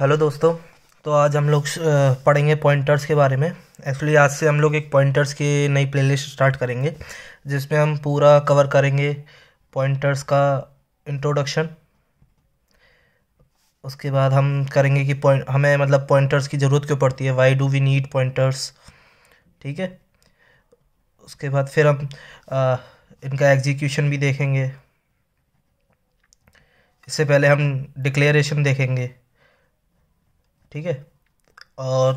hello दोस्तों तो आज हम लोग पढ़ेंगे पॉइंटर्स के बारे में एक्चुअली आज से हम लोग एक पॉइंटर्स की नई प्लेलिस्ट स्टार्ट करेंगे जिसमें हम पूरा कवर करेंगे पॉइंटर्स का इंट्रोडक्शन उसके बाद हम करेंगे कि पॉइंट हमें मतलब पॉइंटर्स की ज़रूरत क्यों पड़ती है why do we need pointers ठीक है उसके बाद फिर हम आ, इनका एग्जीक्यूशन भी देखेंगे इससे पहले हम डिक्लेरेशन देखेंगे ठीक है और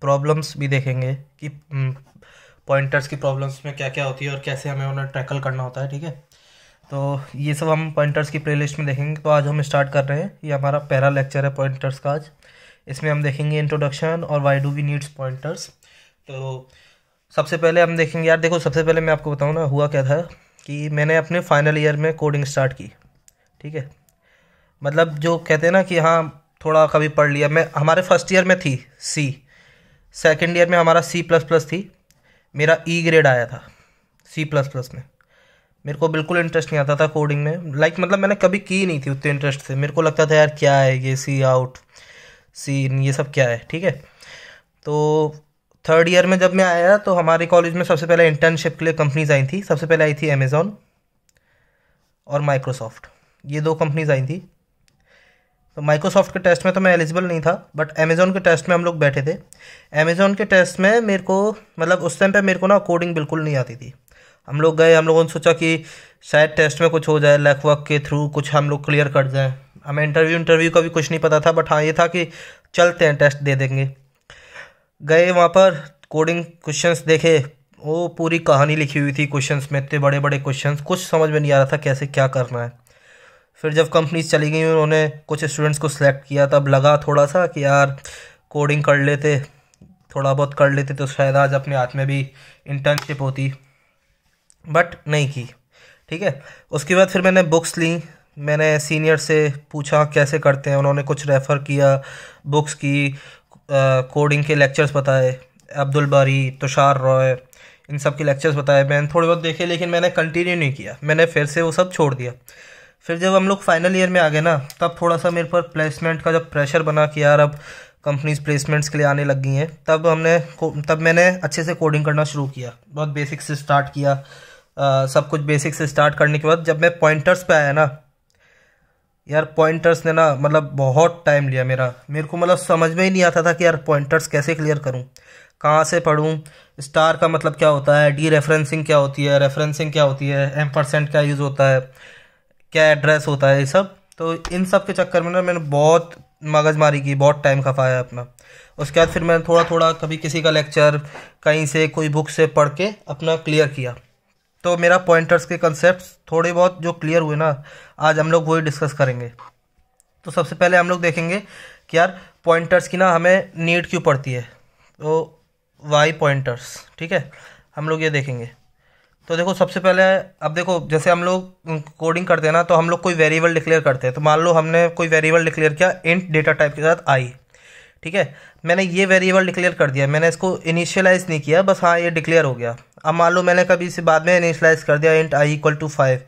प्रॉब्लम्स भी देखेंगे कि पॉइंटर्स हम्म, की प्रॉब्लम्स में क्या क्या होती है और कैसे हमें उन्हें टैकल करना होता है ठीक है तो ये सब हम पॉइंटर्स की प्लेलिस्ट में देखेंगे तो आज हम स्टार्ट कर रहे हैं ये हमारा पहला लेक्चर है पॉइंटर्स का आज इसमें हम देखेंगे इंट्रोडक्शन और why do we needs pointers तो सबसे पहले हम देखेंगे यार देखो सबसे पहले मैं आपको बताऊँ ना हुआ क्या था कि मैंने अपने फाइनल ईयर में कोडिंग स्टार्ट की ठीक है मतलब जो कहते हैं ना कि हाँ थोड़ा कभी पढ़ लिया मैं हमारे फर्स्ट ईयर में थी सी सेकेंड ईयर में हमारा सी प्लस प्लस थी मेरा ई e ग्रेड आया था सी प्लस प्लस में मेरे को बिल्कुल इंटरेस्ट नहीं आता था कोडिंग में लाइक like, मतलब मैंने कभी की नहीं थी उतने इंटरेस्ट से मेरे को लगता था यार क्या है ये सी आउट सी ये सब क्या है ठीक है तो थर्ड ईयर में जब मैं आया तो हमारे कॉलेज में सबसे पहले इंटर्नशिप के लिए कंपनीज आई थी सबसे पहले आई थी अमेज़ॉन और माइक्रोसॉफ्ट ये दो कंपनीज आई थी तो माइक्रोसॉफ्ट के टेस्ट में तो मैं एलिजिबल नहीं था बट अमेज़ोन के टेस्ट में हम लोग बैठे थे अमेज़ोन के टेस्ट में मेरे को मतलब उस टाइम पे मेरे को ना कोडिंग बिल्कुल नहीं आती थी हम लोग गए हम लोगों ने सोचा कि शायद टेस्ट में कुछ हो जाए वर्क के थ्रू कुछ हम लोग क्लियर कर जाएँ हमें इंटरव्यू इंटरव्यू का भी कुछ नहीं पता था बट हाँ ये था कि चलते हैं टेस्ट दे देंगे गए वहाँ पर कोडिंग क्वेश्चंस देखे वो पूरी कहानी लिखी हुई थी क्वेश्चंस में इतने बड़े बड़े क्वेश्चंस कुछ समझ में नहीं आ रहा था कैसे क्या करना है फिर जब कंपनीज चली गई उन्होंने कुछ स्टूडेंट्स को सिलेक्ट किया तब लगा थोड़ा सा कि यार कोडिंग कर लेते थोड़ा बहुत कर लेते तो शायद आज अपने हाथ में भी इंटर्नशिप होती बट नहीं की ठीक है उसके बाद फिर मैंने बुक्स ली मैंने सीनियर से पूछा कैसे करते हैं उन्होंने कुछ रेफ़र किया बुक्स की कोडिंग के लेक्चर्स बताए अब्दुल बारी तुषार रॉय इन सब के लेक्चर्स बताए मैंने थोड़े बहुत देखे लेकिन मैंने कंटिन्यू नहीं किया मैंने फिर से वो सब छोड़ दिया फिर जब हम लोग फाइनल ईयर में आ गए ना तब थोड़ा सा मेरे पर प्लेसमेंट का जब प्रेशर बना कि यार अब कंपनीज प्लेसमेंट्स के लिए आने लग गई हैं तब हमने तब मैंने अच्छे से कोडिंग करना शुरू किया बहुत बेसिक से स्टार्ट किया आ, सब कुछ बेसिक से स्टार्ट करने के बाद जब मैं पॉइंटर्स पे आया ना यार पॉइंटर्स ने ना मतलब बहुत टाइम लिया मेरा मेरे को मतलब समझ में ही नहीं आता था कि यार पॉइंटर्स कैसे क्लियर करूँ कहाँ से पढ़ूँ स्टार का मतलब क्या होता है डी रेफरेंसिंग क्या होती है रेफरेंसिंग क्या होती है एम परसेंट क्या यूज़ होता है क्या एड्रेस होता है ये सब तो इन सब के चक्कर में ना मैंने बहुत मगजमारी की बहुत टाइम खपाया अपना उसके बाद फिर मैंने थोड़ा थोड़ा कभी किसी का लेक्चर कहीं से कोई बुक से पढ़ के अपना क्लियर किया तो मेरा पॉइंटर्स के कंसेप्ट थोड़े बहुत जो क्लियर हुए ना आज हम लोग वही डिस्कस करेंगे तो सबसे पहले हम लोग देखेंगे कि यार पॉइंटर्स की ना हमें नीड क्यों पड़ती है तो वाई पॉइंटर्स ठीक है हम लोग ये देखेंगे तो देखो सबसे पहले अब देखो जैसे हम लोग कोडिंग करते हैं ना तो हम लोग कोई वेरिएबल डिक्लेयर करते हैं तो मान लो हमने कोई वेरिएबल डिक्लेयर किया इंट डेटा टाइप के साथ आई ठीक है मैंने ये वेरिएबल डिक्लेयर कर दिया मैंने इसको इनिशियलाइज़ नहीं किया बस हाँ ये डिक्लेयर हो गया अब मान लो मैंने कभी इसे बाद में इनिशियलाइज़ कर दिया int i equal to five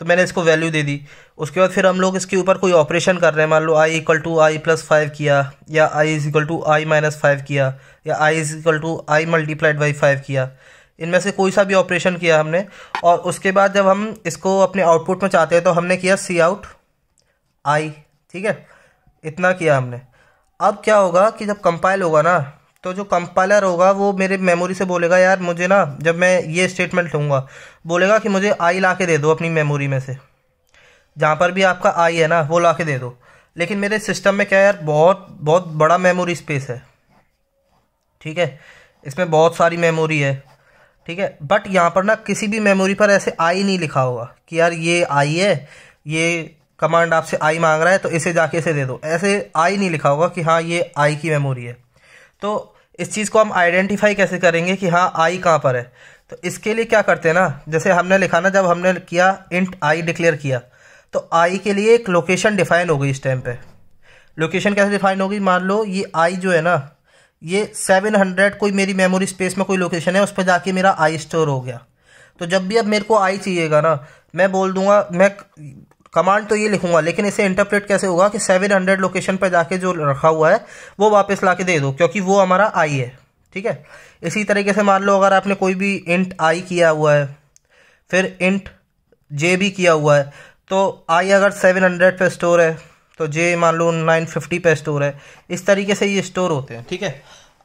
तो मैंने इसको वैल्यू दे दी उसके बाद फिर हम लोग इसके ऊपर कोई ऑपरेशन कर रहे हैं मान लो i equal to i plus five किया या i is equal to i minus five किया या i is equal to i multiplied by five किया इनमें से कोई सा भी ऑपरेशन किया हमने और उसके बाद जब हम इसको अपने आउटपुट में चाहते हैं तो हमने किया सी आउट आई ठीक है इतना किया हमने अब क्या होगा कि जब कंपाइल होगा ना तो जो कंपाइलर होगा वो मेरे मेमोरी से बोलेगा यार मुझे ना जब मैं ये स्टेटमेंट लूँगा बोलेगा कि मुझे आई ला के दे दो अपनी मेमोरी में से जहाँ पर भी आपका आई है ना वो ला के दे दो लेकिन मेरे सिस्टम में क्या यार बहुत बहुत बड़ा मेमोरी स्पेस है ठीक है इसमें बहुत सारी मेमोरी है ठीक है बट यहाँ पर ना किसी भी मेमोरी पर ऐसे आई नहीं लिखा होगा कि यार ये आई है ये कमांड आपसे आई मांग रहा है तो इसे जाके इसे दे दो ऐसे आई नहीं लिखा होगा कि हाँ ये आई की मेमोरी है तो इस चीज़ को हम आइडेंटिफाई कैसे करेंगे कि हाँ आई कहाँ पर है तो इसके लिए क्या करते हैं ना जैसे हमने लिखा ना जब हमने किया इंट आई डिक्लेयर किया तो आई के लिए एक लोकेशन डिफाइन हो गई इस टाइम पे लोकेशन कैसे डिफाइन होगी मान लो ये आई जो है ना ये सेवन हंड्रेड कोई मेरी मेमोरी स्पेस में कोई लोकेशन है उस पर जाके मेरा आई स्टोर हो गया तो जब भी अब मेरे को आई चाहिएगा ना मैं बोल दूंगा मैं कमांड तो ये लिखूंगा लेकिन इसे इंटरप्रेट कैसे होगा कि सेवन हंड्रेड लोकेशन पर जाके जो रखा हुआ है वो वापस ला के दे दो क्योंकि वो हमारा आई है ठीक है इसी तरीके से मान लो अगर आपने कोई भी इंट आई किया हुआ है फिर इंट जे भी किया हुआ है तो आई अगर सेवन हंड्रेड पर स्टोर है तो जे मान लो नाइन फिफ्टी पे स्टोर है इस तरीके से ये स्टोर होते हैं ठीक है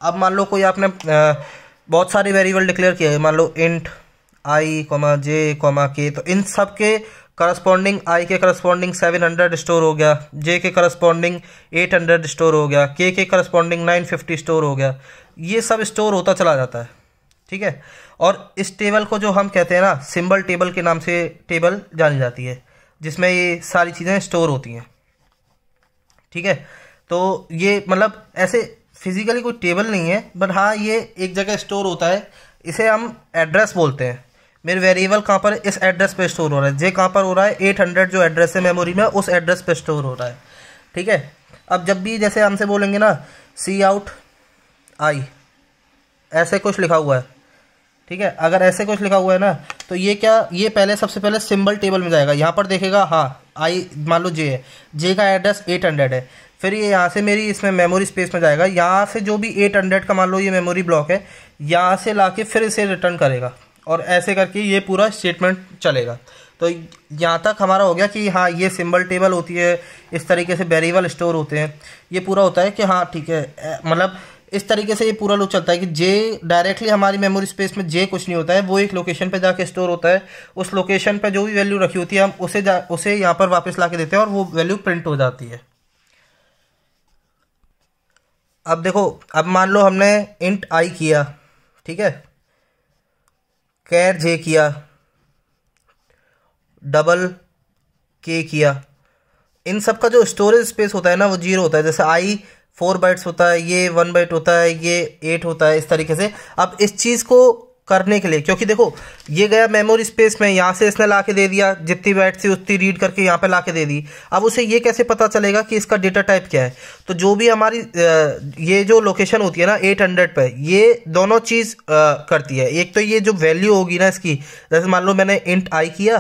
अब मान लो कोई आपने बहुत सारे वेरिएबल डिक्लेयर किए मान लो int i comma j comma k तो इन सब के करस्पॉन्डिंग आई के करस्पॉन्डिंग सेवन हंड्रेड स्टोर हो गया जे के करस्पॉन्डिंग एट हंड्रेड स्टोर हो गया के के करस्पॉन्डिंग नाइन फिफ्टी स्टोर हो गया ये सब स्टोर होता चला जाता है ठीक है और इस टेबल को जो हम कहते हैं ना सिंबल टेबल के नाम से टेबल जानी जाती है जिसमें ये सारी चीज़ें स्टोर होती हैं ठीक है तो ये मतलब ऐसे फिजिकली कोई टेबल नहीं है बट हाँ ये एक जगह स्टोर होता है इसे हम एड्रेस बोलते हैं मेरे वेरिएबल कहाँ पर इस एड्रेस पे स्टोर हो रहा है जे कहाँ पर हो रहा है एट हंड्रेड जो एड्रेस है मेमोरी में उस एड्रेस पे स्टोर हो रहा है ठीक है अब जब भी जैसे हमसे बोलेंगे ना सी आउट आई ऐसे कुछ लिखा हुआ है ठीक है अगर ऐसे कुछ लिखा हुआ है ना तो ये क्या ये पहले सबसे पहले सिंबल टेबल में जाएगा यहाँ पर देखेगा हाँ आई मान लो जे है जे का एड्रेस एट हंड्रेड है फिर ये यहाँ से मेरी इसमें मेमोरी स्पेस में जाएगा यहाँ से जो भी एट हंड्रेड का मान लो ये मेमोरी ब्लॉक है यहाँ से ला के फिर इसे रिटर्न करेगा और ऐसे करके ये पूरा स्टेटमेंट चलेगा तो यहाँ तक हमारा हो गया कि हाँ ये सिंबल टेबल होती है इस तरीके से वेरिएबल स्टोर होते हैं ये पूरा होता है कि हाँ ठीक है मतलब इस तरीके से ये पूरा लूप चलता है कि जे डायरेक्टली हमारी मेमोरी स्पेस में जे कुछ नहीं होता है वो एक लोकेशन पे जाके स्टोर होता है उस लोकेशन पे जो भी वैल्यू रखी होती है हम उसे जा उसे यहाँ पर वापस ला के देते हैं और वो वैल्यू प्रिंट हो जाती है अब देखो अब मान लो हमने इंट आई किया ठीक है कैर जे किया डबल के किया इन सब का जो स्टोरेज स्पेस होता है ना वो जीरो होता है जैसे आई फोर बाइट्स होता है ये वन बाइट होता है ये एट होता है इस तरीके से अब इस चीज़ को करने के लिए क्योंकि देखो ये गया मेमोरी स्पेस में यहाँ से इसने ला के दे दिया जितनी बैट थी उतनी रीड करके यहाँ पे ला के दे दी अब उसे ये कैसे पता चलेगा कि इसका डेटा टाइप क्या है तो जो भी हमारी ये जो लोकेशन होती है ना 800 पर ये दोनों चीज़ करती है एक तो ये जो वैल्यू होगी ना इसकी जैसे मान लो मैंने इंट आई किया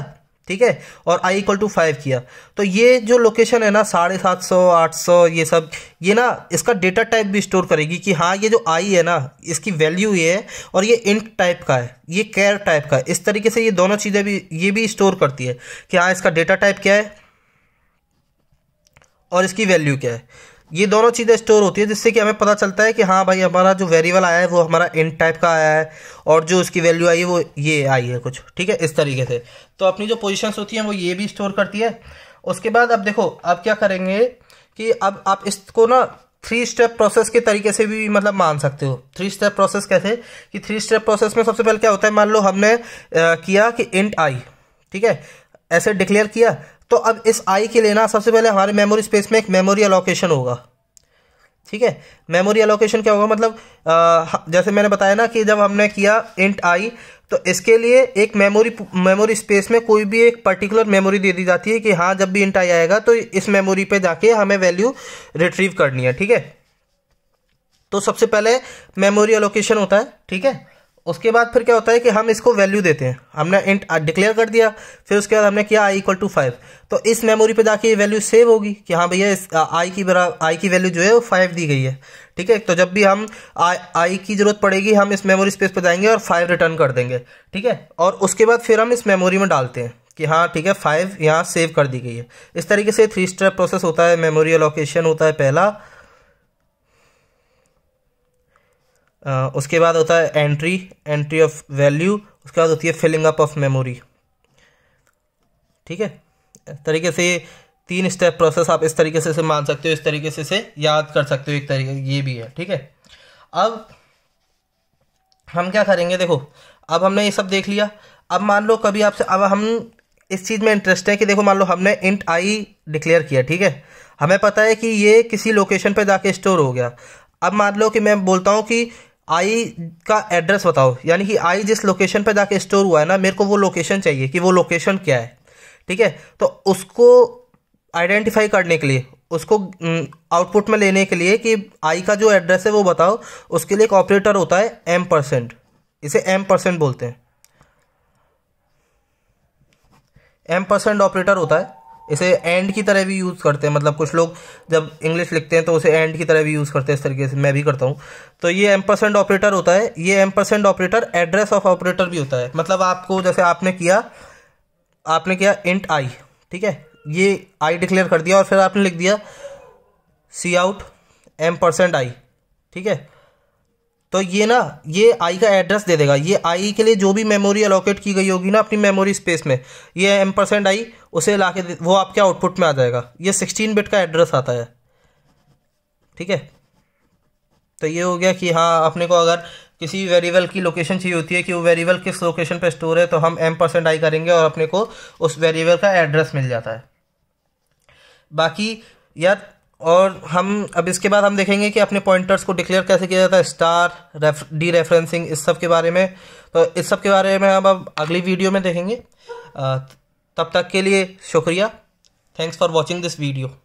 ठीक है और आई इक्वल टू फाइव किया तो ये जो लोकेशन है ना साढ़े सात सौ आठ सौ ये सब ये ना इसका डेटा टाइप भी स्टोर करेगी कि हाँ ये जो आई है ना इसकी वैल्यू ये है और ये इंट टाइप का है ये कैर टाइप का है इस तरीके से ये दोनों चीज़ें भी ये भी स्टोर करती है कि हाँ इसका डेटा टाइप क्या है और इसकी वैल्यू क्या है ये दोनों चीज़ें स्टोर होती है जिससे कि हमें पता चलता है कि हाँ भाई हमारा जो वेरिएबल आया है वो हमारा इंट टाइप का आया है और जो उसकी वैल्यू आई है वो ये आई है कुछ ठीक है इस तरीके से तो अपनी जो पोजिशन होती हैं वो ये भी स्टोर करती है उसके बाद अब देखो अब क्या करेंगे कि अब आप इसको ना थ्री स्टेप प्रोसेस के तरीके से भी मतलब मान सकते हो थ्री स्टेप प्रोसेस कैसे कि थ्री स्टेप प्रोसेस में सबसे पहले क्या होता है मान लो हमने आ, किया कि इंट आई ठीक है ऐसे डिक्लेयर किया तो अब इस आई के लिए ना सबसे पहले हमारे मेमोरी स्पेस में एक मेमोरी अलोकेशन होगा ठीक है मेमोरी अलोकेशन क्या होगा मतलब आ, जैसे मैंने बताया ना कि जब हमने किया इंट आई तो इसके लिए एक मेमोरी मेमोरी स्पेस में कोई भी एक पर्टिकुलर मेमोरी दे दी जाती है कि हाँ जब भी इंट आई आएगा तो इस मेमोरी पे जाके हमें वैल्यू रिट्रीव करनी है ठीक है तो सबसे पहले मेमोरी अलोकेशन होता है ठीक है उसके बाद फिर क्या होता है कि हम इसको वैल्यू देते हैं हमने इंट डिक्लेयर uh, कर दिया फिर उसके बाद हमने किया आई इक्वल टू फाइव तो इस मेमोरी पे जाके ये वैल्यू सेव होगी कि हाँ भैया इस आई uh, की बराबर आई की वैल्यू जो है वो फाइव दी गई है ठीक है तो जब भी हम आई आई की ज़रूरत पड़ेगी हम इस मेमोरी स्पेस पर जाएंगे और फाइव रिटर्न कर देंगे ठीक है और उसके बाद फिर हम इस मेमोरी में डालते हैं कि हाँ ठीक है फाइव यहाँ सेव कर दी गई है इस तरीके से थ्री स्टेप प्रोसेस होता है मेमोरी अलोकेशन होता है पहला उसके बाद होता है एंट्री एंट्री ऑफ वैल्यू उसके बाद होती है फिलिंग अप ऑफ मेमोरी ठीक है तरीके से तीन स्टेप प्रोसेस आप इस तरीके से इसे मान सकते हो इस तरीके से इसे याद कर सकते हो एक तरीके ये भी है ठीक है अब हम क्या करेंगे देखो अब हमने ये सब देख लिया अब मान लो कभी आपसे अब हम इस चीज़ में इंटरेस्ट है कि देखो मान लो हमने इंट आई डिक्लेयर किया ठीक है हमें पता है कि ये किसी लोकेशन पर जाके स्टोर हो गया अब मान लो कि मैं बोलता हूँ कि आई का एड्रेस बताओ यानी कि आई जिस लोकेशन पर जाके स्टोर हुआ है ना मेरे को वो लोकेशन चाहिए कि वो लोकेशन क्या है ठीक है तो उसको आइडेंटिफाई करने के लिए उसको आउटपुट में लेने के लिए कि आई का जो एड्रेस है वो बताओ उसके लिए एक ऑपरेटर होता है एम परसेंट इसे एम परसेंट बोलते हैं एम परसेंट ऑपरेटर होता है इसे एंड की तरह भी यूज़ करते हैं मतलब कुछ लोग जब इंग्लिश लिखते हैं तो उसे एंड की तरह भी यूज़ करते हैं इस तरीके से मैं भी करता हूँ तो ये एम परसेंट ऑपरेटर होता है ये ampersand operator address of operator भी होता है मतलब आपको जैसे आपने किया आपने किया इंट आई ठीक है ये आई डिक्लेयर कर दिया और फिर आपने लिख दिया C out ampersand i ठीक है तो ये ना ये आई का एड्रेस दे देगा ये आई के लिए जो भी मेमोरी अलोकेट की गई होगी ना अपनी मेमोरी स्पेस में ये एम परसेंट आई उसे ला के वो आपके आउटपुट में आ जाएगा ये सिक्सटीन बिट का एड्रेस आता है ठीक है तो ये हो गया कि हाँ अपने को अगर किसी वेरिएबल की लोकेशन चाहिए होती है कि वो वेरिएबल किस लोकेशन पर स्टोर है तो हम एम परसेंट आई करेंगे और अपने को उस वेरिएबल का एड्रेस मिल जाता है बाकी यार और हम अब इसके बाद हम देखेंगे कि अपने पॉइंटर्स को डिक्लेयर कैसे किया जाता है स्टार डी रेफरेंसिंग इस सब के बारे में तो इस सब के बारे में हम अब अगली वीडियो में देखेंगे तब तक के लिए शुक्रिया thanks for watching this video